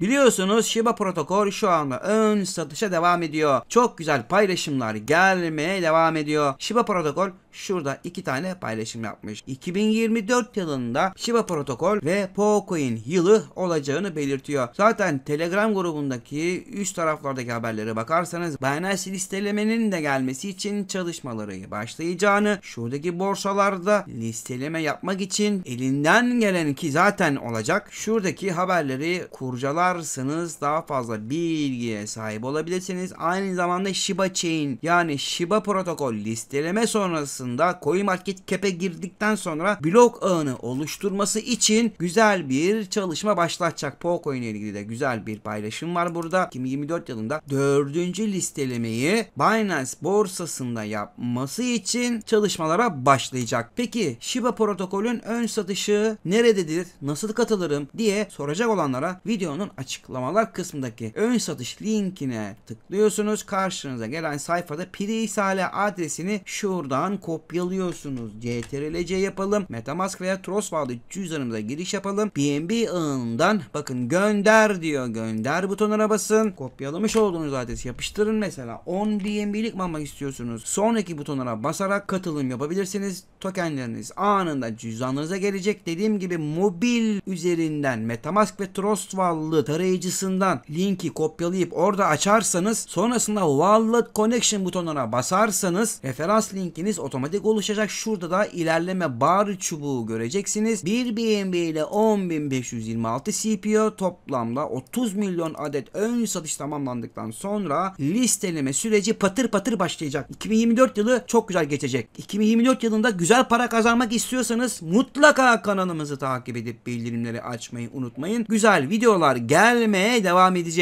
Biliyorsunuz Shiba protokol şu anda ön satışa devam ediyor. Çok güzel paylaşımlar gelmeye devam ediyor. Shiba protokol şurada iki tane paylaşım yapmış. 2024 yılında Shiba protokol ve Pocoin yılı olacağını belirtiyor. Zaten Telegram grubundaki üst taraflardaki haberlere bakarsanız Binance listelemenin de gelmesi için çalışmaları başlayacağını, şuradaki borsalarda listeleme yapmak için elinden gelen ki zaten olacak. Şuradaki haberleri kurcalarsınız daha fazla bilgiye sahip olabilirsiniz. Aynı zamanda Shiba Chain yani Shiba protokol listeleme sonrasında aslında koyu market cap'e girdikten sonra blok ağını oluşturması için güzel bir çalışma başlatacak. Pocoin ile ilgili de güzel bir paylaşım var burada. 2024 yılında 4. listelemeyi Binance borsasında yapması için çalışmalara başlayacak. Peki Shiba protokolün ön satışı nerededir? Nasıl katılırım diye soracak olanlara videonun açıklamalar kısmındaki ön satış linkine tıklıyorsunuz. Karşınıza gelen sayfada Pirisale adresini şuradan kopyalıyorsunuz. CTRL-C yapalım. Metamask veya Tros bağlı cüzdanımıza giriş yapalım. BNB ağından bakın gönder diyor. Gönder butonuna basın. Kopyalamış olduğunuz adresi yapıştırın mesela. 10 BNB'lik mi almak istiyorsunuz? Sonraki butonlara basarak katılım yapabilirsiniz. Tokenleriniz anında cüzdanınıza gelecek. Dediğim gibi mobil üzerinden Metamask ve Trust Wallet tarayıcısından linki kopyalayıp orada açarsanız sonrasında Wallet Connection butonuna basarsanız referans linkiniz otomatik otomatik oluşacak. Şurada da ilerleme bar çubuğu göreceksiniz. 1 BNB ile 10.526 CPU toplamda 30 milyon adet ön satış tamamlandıktan sonra listeleme süreci patır patır başlayacak. 2024 yılı çok güzel geçecek. 2024 yılında güzel para kazanmak istiyorsanız mutlaka kanalımızı takip edip bildirimleri açmayı unutmayın. Güzel videolar gelmeye devam edecek.